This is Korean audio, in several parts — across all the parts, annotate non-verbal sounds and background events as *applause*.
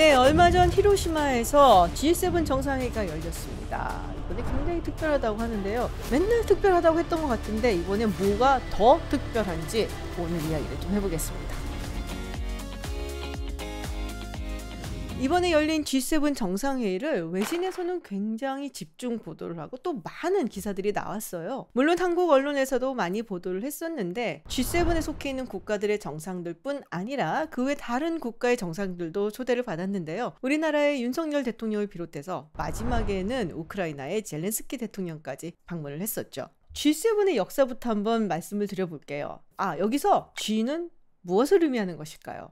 네, 얼마 전 히로시마에서 G7 정상회가 열렸습니다. 이번에 굉장히 특별하다고 하는데요. 맨날 특별하다고 했던 것 같은데 이번에 뭐가 더 특별한지 오늘 이야기를 좀 해보겠습니다. 이번에 열린 G7 정상회의를 외신에서는 굉장히 집중 보도를 하고 또 많은 기사들이 나왔어요. 물론 한국 언론에서도 많이 보도를 했었는데 G7에 속해 있는 국가들의 정상들뿐 아니라 그 외 다른 국가의 정상들도 초대를 받았는데요. 우리나라의 윤석열 대통령을 비롯해서 마지막에는 우크라이나의 젤렌스키 대통령까지 방문을 했었죠. G7의 역사부터 한번 말씀을 드려볼게요. 아, 여기서 G는 무엇을 의미하는 것일까요?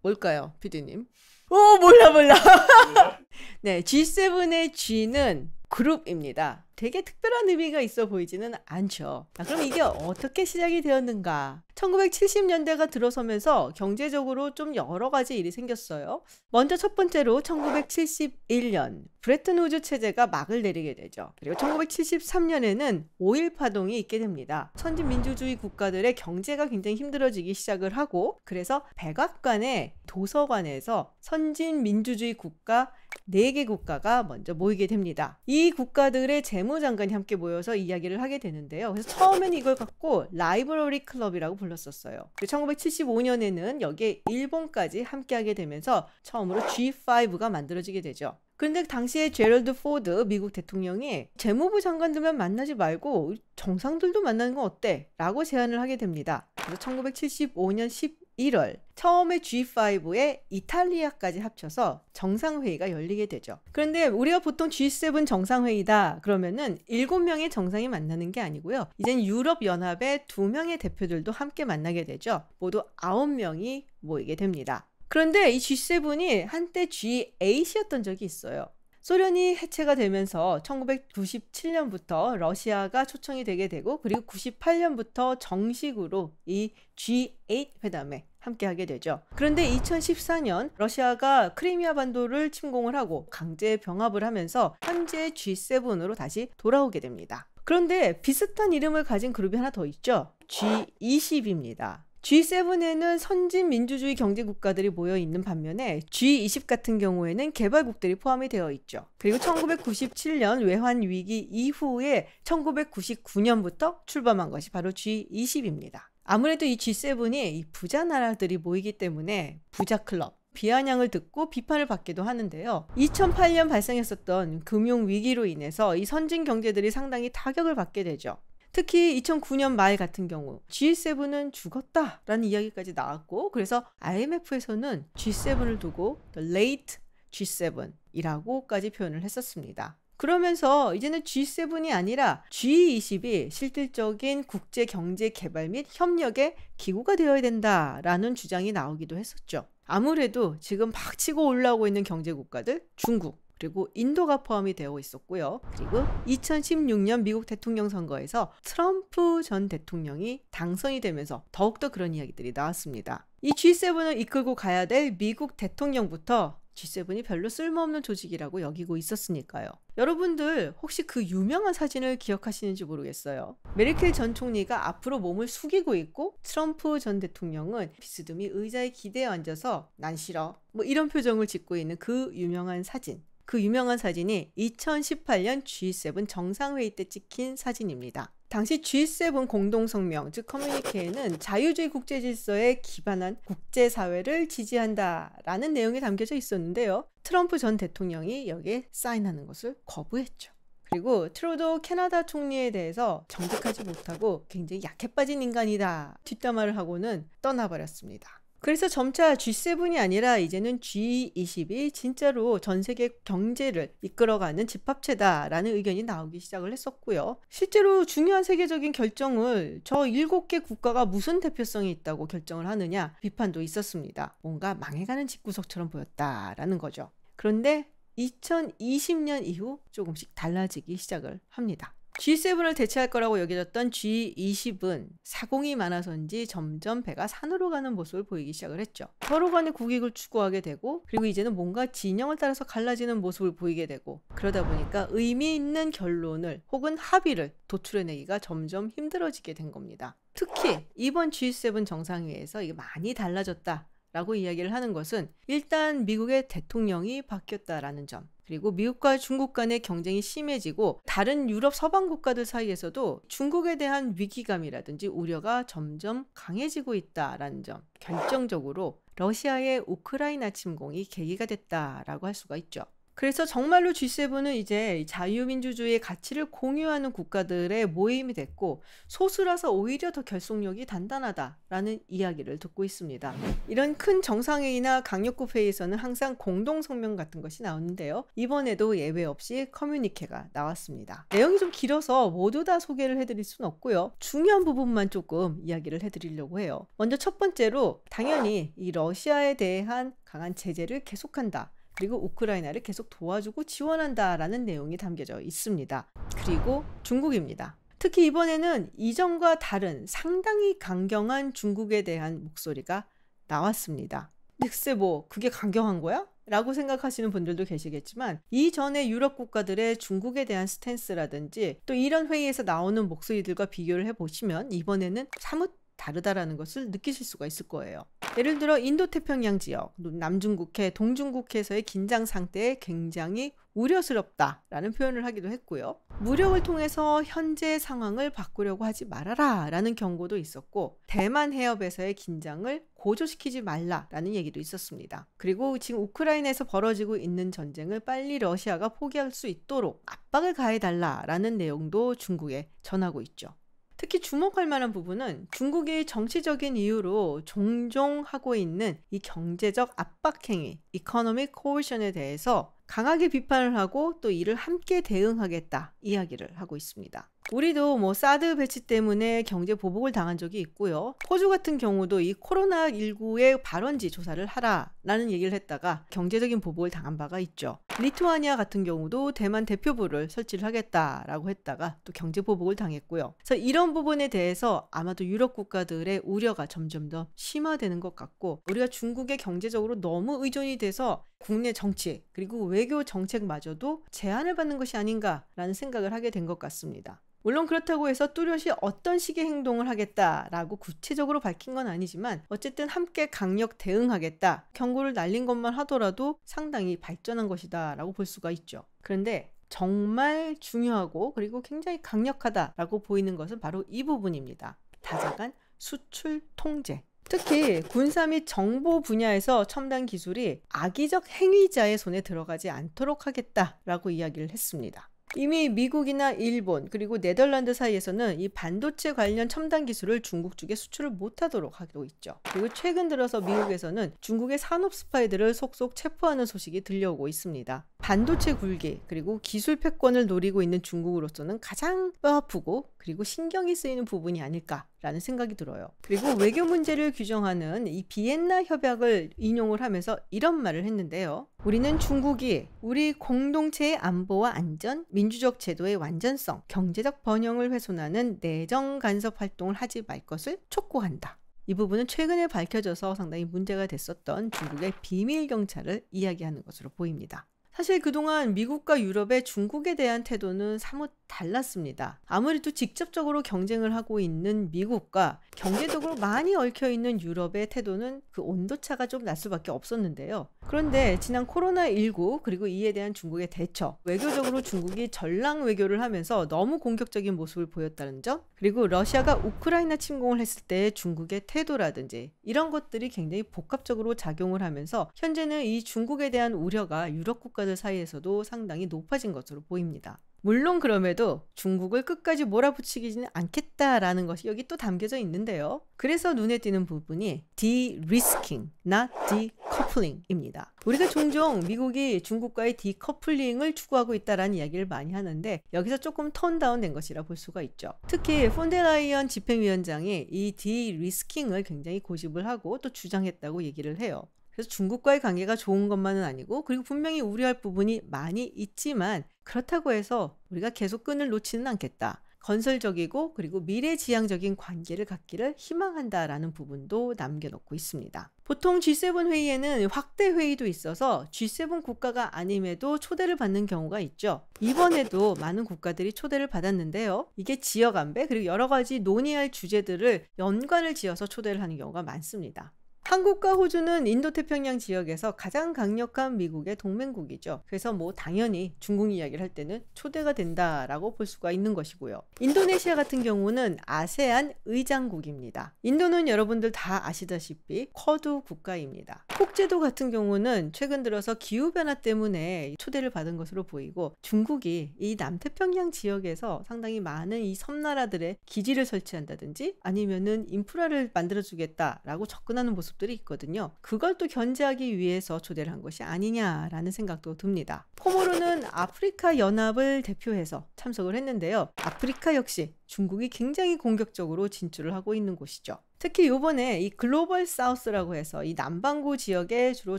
뭘까요, 피디님? 오 몰라 몰라. *laughs* 네 G7의 G는 그룹입니다. 되게 특별한 의미가 있어 보이지는 않죠. 아, 그럼 이게 어떻게 시작이 되었는가? 1970년대가 들어서면서 경제적으로 좀 여러 가지 일이 생겼어요. 먼저 첫 번째로 1971년 브레튼 우즈 체제가 막을 내리게 되죠. 그리고 1973년에는 5 1 파동이 있게 됩니다. 선진 민주주의 국가들의 경제가 굉장히 힘들어지기 시작을 하고 그래서 백악관의 도서관에서 선진 민주주의 국가 4개 국가가 먼저 모이게 됩니다. 이 국가들의 재무 외무장관이 함께 모여서 이야기를 하게 되는데요. 그래서 처음에는 이걸 갖고 라이브러리 클럽이라고 불렀었어요. 1975년에는 여기에 일본까지 함께하게 되면서 처음으로 G5가 만들어지게 되죠. 그런데 당시에 제럴드 포드 미국 대통령이 재무부 장관들만 만나지 말고 정상들도 만나는 건 어때? 라고 제안을 하게 됩니다. 그래서 1975년 1월 처음에 G5에 이탈리아까지 합쳐서 정상회의가 열리게 되죠. 그런데 우리가 보통 G7 정상회의다 그러면은 7명의 정상이 만나는 게 아니고요. 이젠 유럽연합의 2명의 대표들도 함께 만나게 되죠. 모두 9명이 모이게 됩니다. 그런데 이 G7이 한때 G8이었던 적이 있어요. 소련이 해체가 되면서 1997년부터 러시아가 초청이 되게 되고 그리고 98년부터 정식으로 이 G8 회담에 함께하게 되죠. 그런데 2014년 러시아가 크리미아 반도를 침공을 하고 강제 병합을 하면서 현재 G7으로 다시 돌아오게 됩니다. 그런데 비슷한 이름을 가진 그룹이 하나 더 있죠. G20입니다. G7에는 선진 민주주의 경제 국가들이 모여 있는 반면에 G20 같은 경우에는 개발국들이 포함이 되어 있죠. 그리고 1997년 외환 위기 이후에 1999년부터 출범한 것이 바로 G20입니다. 아무래도 이 G7이 이 부자 나라들이 모이기 때문에 부자 클럽 비아냥을 듣고 비판을 받기도 하는데요. 2008년 발생했었던 금융 위기로 인해서 이 선진 경제들이 상당히 타격을 받게 되죠. 특히 2009년 말 같은 경우 G7은 죽었다라는 이야기까지 나왔고 그래서 IMF에서는 G7을 두고 The Late G7이라고까지 표현을 했었습니다. 그러면서 이제는 G7이 아니라 G20이 실질적인 국제 경제 개발 및 협력의 기구가 되어야 된다라는 주장이 나오기도 했었죠. 아무래도 지금 박 치고 올라오고 있는 경제 국가들 중국, 그리고 인도가 포함이 되어 있었고요. 그리고 2016년 미국 대통령 선거에서 트럼프 전 대통령이 당선이 되면서 더욱더 그런 이야기들이 나왔습니다. 이 G7을 이끌고 가야 될 미국 대통령부터 G7이 별로 쓸모없는 조직이라고 여기고 있었으니까요. 여러분들 혹시 그 유명한 사진을 기억하시는지 모르겠어요. 메르켈 전 총리가 앞으로 몸을 숙이고 있고 트럼프 전 대통령은 비스듬히 의자에 기대어 앉아서 난 싫어 뭐 이런 표정을 짓고 있는 그 유명한 사진. 그 유명한 사진이 2018년 G7 정상회의 때 찍힌 사진입니다. 당시 G7 공동성명, 즉커뮤니케이는 자유주의 국제 질서에 기반한 국제사회를 지지한다라는 내용이 담겨져 있었는데요. 트럼프 전 대통령이 여기에 사인하는 것을 거부했죠. 그리고 트루도 캐나다 총리에 대해서 정직하지 못하고 굉장히 약해 빠진 인간이다 뒷담화를 하고는 떠나버렸습니다. 그래서 점차 G7이 아니라 이제는 G20이 진짜로 전 세계 경제를 이끌어가는 집합체다라는 의견이 나오기 시작을 했었고요. 실제로 중요한 세계적인 결정을 저 7개 국가가 무슨 대표성이 있다고 결정을 하느냐 비판도 있었습니다. 뭔가 망해가는 집구석처럼 보였다라는 거죠. 그런데 2020년 이후 조금씩 달라지기 시작을 합니다. G7을 대체할 거라고 여겨졌던 G20은 사공이 많아서인지 점점 배가 산으로 가는 모습을 보이기 시작을 했죠. 서로 간의 국익을 추구하게 되고 그리고 이제는 뭔가 진영을 따라서 갈라지는 모습을 보이게 되고 그러다 보니까 의미 있는 결론을 혹은 합의를 도출해내기가 점점 힘들어지게 된 겁니다. 특히 이번 G7 정상회에서 이게 많이 달라졌다. 라고 이야기를 하는 것은 일단 미국의 대통령이 바뀌었다라는 점, 그리고 미국과 중국 간의 경쟁이 심해지고 다른 유럽 서방 국가들 사이에서도 중국에 대한 위기감이라든지 우려가 점점 강해지고 있다라는 점 결정적으로 러시아의 우크라이나 침공이 계기가 됐다라고 할 수가 있죠. 그래서 정말로 G7은 이제 자유민주주의의 가치를 공유하는 국가들의 모임이 됐고 소수라서 오히려 더 결속력이 단단하다라는 이야기를 듣고 있습니다. 이런 큰 정상회의나 강력국 회의에서는 항상 공동성명 같은 것이 나오는데요. 이번에도 예외 없이 커뮤니케가 나왔습니다. 내용이 좀 길어서 모두 다 소개를 해드릴 순 없고요. 중요한 부분만 조금 이야기를 해드리려고 해요. 먼저 첫 번째로 당연히 이 러시아에 대한 강한 제재를 계속한다. 그리고 우크라이나를 계속 도와주고 지원한다라는 내용이 담겨져 있습니다. 그리고 중국입니다. 특히 이번에는 이전과 다른 상당히 강경한 중국에 대한 목소리가 나왔습니다. 닉세 뭐 그게 강경한 거야? 라고 생각하시는 분들도 계시겠지만 이전에 유럽 국가들의 중국에 대한 스탠스라든지 또 이런 회의에서 나오는 목소리들과 비교를 해보시면 이번에는 사뭇 다르다라는 것을 느끼실 수가 있을 거예요. 예를 들어 인도태평양 지역, 남중국해, 동중국해에서의 긴장 상태에 굉장히 우려스럽다라는 표현을 하기도 했고요. 무력을 통해서 현재 상황을 바꾸려고 하지 말아라라는 경고도 있었고 대만 해협에서의 긴장을 고조시키지 말라라는 얘기도 있었습니다. 그리고 지금 우크라이나에서 벌어지고 있는 전쟁을 빨리 러시아가 포기할 수 있도록 압박을 가해달라라는 내용도 중국에 전하고 있죠. 특히 주목할 만한 부분은 중국이 정치적인 이유로 종종 하고 있는 이 경제적 압박행위, 이코노믹 코어션에 대해서 강하게 비판을 하고 또 이를 함께 대응하겠다 이야기를 하고 있습니다. 우리도 뭐 사드 배치 때문에 경제 보복을 당한 적이 있고요. 호주 같은 경우도 이 코로나19의 발원지 조사를 하라라는 얘기를 했다가 경제적인 보복을 당한 바가 있죠. 리투아니아 같은 경우도 대만 대표부를 설치를 하겠다라고 했다가 또 경제 보복을 당했고요. 그래서 이런 부분에 대해서 아마도 유럽 국가들의 우려가 점점 더 심화되는 것 같고 우리가 중국에 경제적으로 너무 의존이 돼서 국내 정치 그리고 외교 정책마저도 제한을 받는 것이 아닌가라는 생각을 하게 된 것 같습니다. 물론 그렇다고 해서 뚜렷이 어떤 식의 행동을 하겠다라고 구체적으로 밝힌 건 아니지만 어쨌든 함께 강력 대응하겠다 경고를 날린 것만 하더라도 상당히 발전한 것이다라고 볼 수가 있죠. 그런데 정말 중요하고 그리고 굉장히 강력하다라고 보이는 것은 바로 이 부분입니다. 다자간 수출 통제. 특히 군사 및 정보 분야에서 첨단 기술이 악의적 행위자의 손에 들어가지 않도록 하겠다라고 이야기를 했습니다. 이미 미국이나 일본 그리고 네덜란드 사이에서는 이 반도체 관련 첨단 기술을 중국 쪽에 수출을 못하도록 하고 있죠. 그리고 최근 들어서 미국에서는 중국의 산업 스파이들을 속속 체포하는 소식이 들려오고 있습니다. 반도체 굴기 그리고 기술 패권을 노리고 있는 중국으로서는 가장 뼈아프고 어, 그리고 신경이 쓰이는 부분이 아닐까라는 생각이 들어요. 그리고 외교 문제를 규정하는 이 비엔나 협약을 인용을 하면서 이런 말을 했는데요. 우리는 중국이 우리 공동체의 안보와 안전, 민주적 제도의 완전성, 경제적 번영을 훼손하는 내정 간섭 활동을 하지 말 것을 촉구한다. 이 부분은 최근에 밝혀져서 상당히 문제가 됐었던 중국의 비밀 경찰을 이야기하는 것으로 보입니다. 사실 그동안 미국과 유럽의 중국에 대한 태도는 사뭇 달랐습니다. 아무래도 직접적으로 경쟁을 하고 있는 미국과 경제적으로 많이 얽혀 있는 유럽의 태도는 그 온도차가 좀 날 수밖에 없었는데요. 그런데 지난 코로나19 그리고 이에 대한 중국의 대처, 외교적으로 중국이 전랑 외교를 하면서 너무 공격적인 모습을 보였다는 점, 그리고 러시아가 우크라이나 침공을 했을 때 중국의 태도라든지 이런 것들이 굉장히 복합적으로 작용을 하면서 현재는 이 중국에 대한 우려가 유럽 국가들 사이에서도 상당히 높아진 것으로 보입니다. 물론 그럼에도 중국을 끝까지 몰아붙이지는 않겠다라는 것이 여기 또 담겨져 있는데요. 그래서 눈에 띄는 부분이 de-risking, not decouppling입니다. 우리가 종종 미국이 중국과의 d c o p l i n g 을 추구하고 있다라는 이야기를 많이 하는데 여기서 조금 턴다운된 것이라 볼 수가 있죠. 특히 폰델라이언 집행위원장이 이 k i n g 을 굉장히 고집을 하고 또 주장했다고 얘기를 해요. 그래서 중국과의 관계가 좋은 것만은 아니고 그리고 분명히 우려할 부분이 많이 있지만 그렇다고 해서 우리가 계속 끈을 놓지는 않겠다. 건설적이고 그리고 미래지향적인 관계를 갖기를 희망한다라는 부분도 남겨놓고 있습니다. 보통 G7 회의에는 확대 회의도 있어서 G7 국가가 아님에도 초대를 받는 경우가 있죠. 이번에도 많은 국가들이 초대를 받았는데요. 이게 지역 안배 그리고 여러 가지 논의할 주제들을 연관을 지어서 초대를 하는 경우가 많습니다. 한국과 호주는 인도태평양 지역에서 가장 강력한 미국의 동맹국이죠. 그래서 뭐 당연히 중국 이야기를 할 때는 초대가 된다라고 볼 수가 있는 것이고요. 인도네시아 같은 경우는 아세안 의장국입니다. 인도는 여러분들 다 아시다시피 커두 국가입니다. 콕제도 같은 경우는 최근 들어서 기후변화 때문에 초대를 받은 것으로 보이고 중국이 이 남태평양 지역에서 상당히 많은 이 섬나라들의 기지를 설치한다든지 아니면은 인프라를 만들어주겠다라고 접근하는 모습 모습들이 있거든요. 그걸 또 견제하기 위해서 초대를 한 것이 아니냐라는 생각도 듭니다. 포모르는 아프리카 연합을 대표해서 참석을 했는데요. 아프리카 역시 중국이 굉장히 공격적으로 진출을 하고 있는 곳이죠. 특히 요번에 이 글로벌 사우스라고 해서 이 남반구 지역에 주로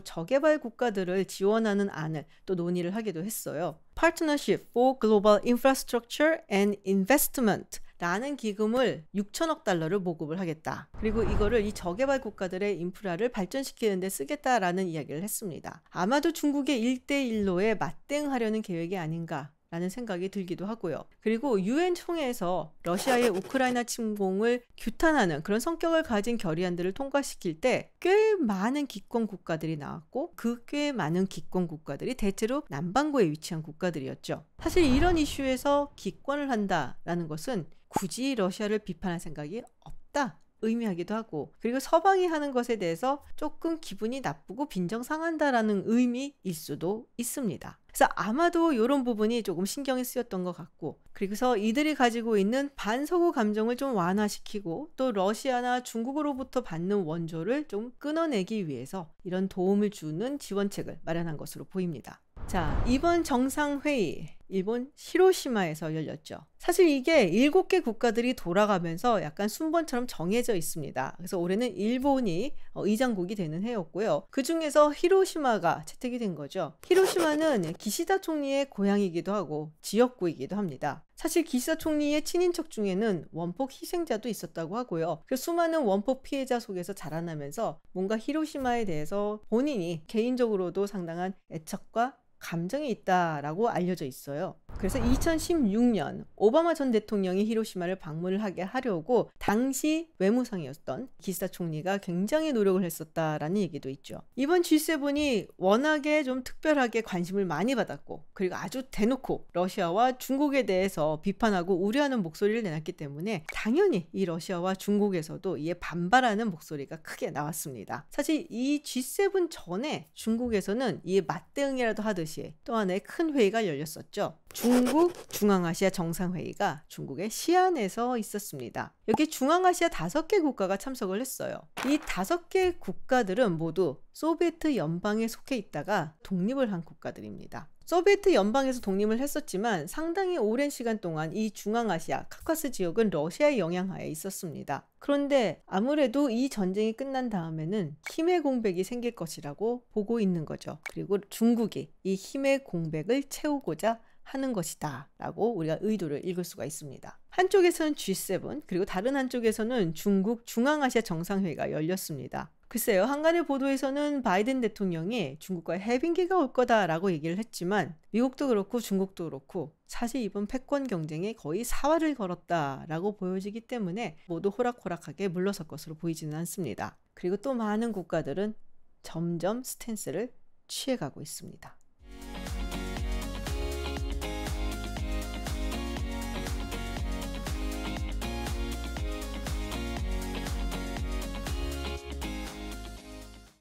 저개발 국가들을 지원하는 안을 또 논의를 하기도 했어요. Partnership for Global Infrastructure and Investment 라는 기금을 6천억 달러를 모금을 하겠다. 그리고 이거를 이 저개발 국가들의 인프라를 발전시키는 데 쓰겠다라는 이야기를 했습니다. 아마도 중국의 1대1로에 맞대응하려는 계획이 아닌가 라는 생각이 들기도 하고요. 그리고 유엔 총회에서 러시아의 우크라이나 침공을 규탄하는 그런 성격을 가진 결의안들을 통과시킬 때 꽤 많은 기권 국가들이 나왔고 그 꽤 많은 기권 국가들이 대체로 남반구에 위치한 국가들이었죠. 사실 이런 이슈에서 기권을 한다라는 것은 굳이 러시아를 비판할 생각이 없다. 의미하기도 하고 그리고 서방이 하는 것에 대해서 조금 기분이 나쁘고 빈정상한다라는 의미일 수도 있습니다. 그래서 아마도 이런 부분이 조금 신경이 쓰였던 것 같고 그리고서 이들이 가지고 있는 반서구 감정을 좀 완화시키고 또 러시아나 중국으로부터 받는 원조를 좀 끊어내기 위해서 이런 도움을 주는 지원책을 마련한 것으로 보입니다. 자 이번 정상회의 일본 히로시마에서 열렸죠. 사실 이게 7개 국가들이 돌아가면서 약간 순번처럼 정해져 있습니다. 그래서 올해는 일본이 의장국이 어, 되는 해였고요. 그 중에서 히로시마가 채택이 된 거죠. 히로시마는 기시다 총리의 고향이기도 하고 지역구이기도 합니다. 사실 기시다 총리의 친인척 중에는 원폭 희생자도 있었다고 하고요. 그 수많은 원폭 피해자 속에서 자라나면서 뭔가 히로시마에 대해서 본인이 개인적으로도 상당한 애착과 감정이 있다라고 알려져 있어요. 그래서 2016년 오바마 전 대통령이 히로시마를 방문을 하게 하려고 당시 외무상이었던 기시다 총리가 굉장히 노력을 했었다라는 얘기도 있죠. 이번 G7이 워낙에 좀 특별하게 관심을 많이 받았고 그리고 아주 대놓고 러시아와 중국에 대해서 비판하고 우려하는 목소리를 내놨기 때문에 당연히 이 러시아와 중국에서도 이에 반발하는 목소리가 크게 나왔습니다. 사실 이 G7 전에 중국에서는 이에 맞대응이라도 하듯 당시에 또 하나의 큰 회의가 열렸었죠. 중국 중앙아시아 정상회의가 중국의 시안에서 있었습니다. 여기 중앙아시아 다섯 개 국가가 참석을 했어요. 이 다섯 개 국가들은 모두 소비에트 연방에 속해 있다가 독립을 한 국가들입니다. 소비에트 연방에서 독립을 했었지만 상당히 오랜 시간 동안 이 중앙아시아 카카스 지역은 러시아의 영향하에 있었습니다. 그런데 아무래도 이 전쟁이 끝난 다음에는 힘의 공백이 생길 것이라고 보고 있는 거죠. 그리고 중국이 이 힘의 공백을 채우고자 하는 것이다 라고 우리가 의도를 읽을 수가 있습니다. 한쪽에서는 G7 그리고 다른 한쪽에서는 중국 중앙아시아 정상회의가 열렸습니다. 글쎄요. 한간의 보도에서는 바이든 대통령이 중국과의 해빙기가 올 거다라고 얘기를 했지만 미국도 그렇고 중국도 그렇고 사실 이번 패권 경쟁에 거의 사활을 걸었다라고 보여지기 때문에 모두 호락호락하게 물러설 것으로 보이지는 않습니다. 그리고 또 많은 국가들은 점점 스탠스를 취해가고 있습니다.